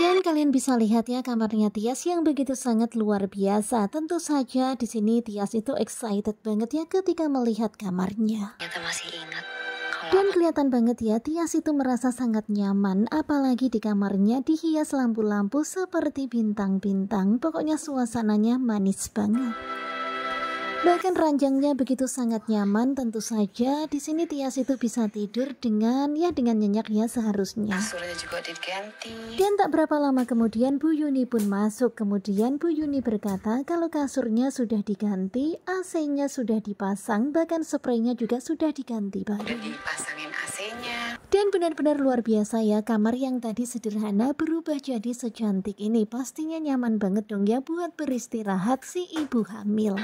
Dan kalian bisa lihat ya kamarnya Tias yang begitu sangat luar biasa. Tentu saja di sini Tias itu excited banget ya ketika melihat kamarnya. Kita masih ingat dan kelihatan banget ya, Tias itu merasa sangat nyaman, apalagi di kamarnya dihias lampu-lampu seperti bintang-bintang. Pokoknya suasananya manis banget. Bahkan ranjangnya begitu sangat nyaman, tentu saja di sini Tias itu bisa tidur dengan ya dengan nyenyaknya seharusnya. juga diganti. Dan tak berapa lama kemudian Bu Yuni pun masuk. Kemudian Bu Yuni berkata kalau kasurnya sudah diganti, AC-nya sudah dipasang, bahkan spraynya juga sudah diganti. Baru. Dan dipasangin AC-nya. Dan benar-benar luar biasa ya, kamar yang tadi sederhana berubah jadi secantik ini. Pastinya nyaman banget dong ya buat beristirahat si ibu hamil.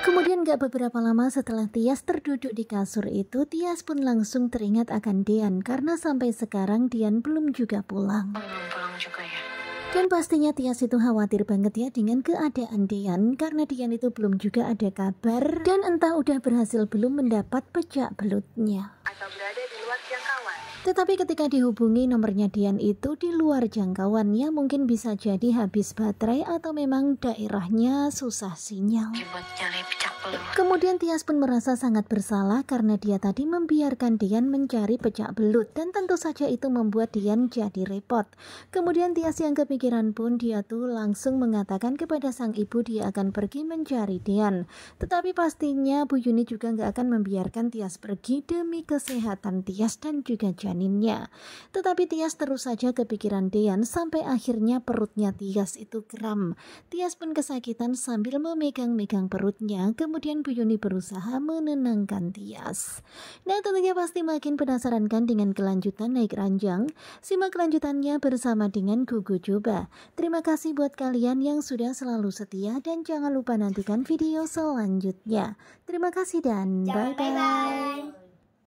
Kemudian gak beberapa lama setelah Tias terduduk di kasur itu, Tias pun langsung teringat akan Dian karena sampai sekarang Dian belum juga pulang. Belum pulang juga ya. Dan pastinya Tias itu khawatir banget ya dengan keadaan Dian karena Dian itu belum juga ada kabar dan entah udah berhasil belum mendapat pecah belutnya. Atau tetapi ketika dihubungi nomornya Dian itu di luar jangkauannya mungkin bisa jadi habis baterai atau memang daerahnya susah sinyal. Kemudian Tias pun merasa sangat bersalah karena dia tadi membiarkan Dian mencari pecah belut dan tentu saja itu membuat Dian jadi repot. Kemudian Tias yang kepikiran pun dia tuh langsung mengatakan kepada sang ibu dia akan pergi mencari Dian. Tetapi pastinya Bu Yuni juga nggak akan membiarkan Tias pergi demi kesehatan Tias dan juga janinnya. Tetapi Tias terus saja kepikiran Dean sampai akhirnya perutnya Tias itu kram. Tias pun kesakitan sambil memegang-megang perutnya. Kemudian Bu Yuni berusaha menenangkan Tias. Nah tentunya pasti makin penasaran kan dengan kelanjutan naik ranjang? Simak kelanjutannya bersama dengan Gugu Coba. Terima kasih buat kalian yang sudah selalu setia dan jangan lupa nantikan video selanjutnya. Terima kasih dan bye-bye.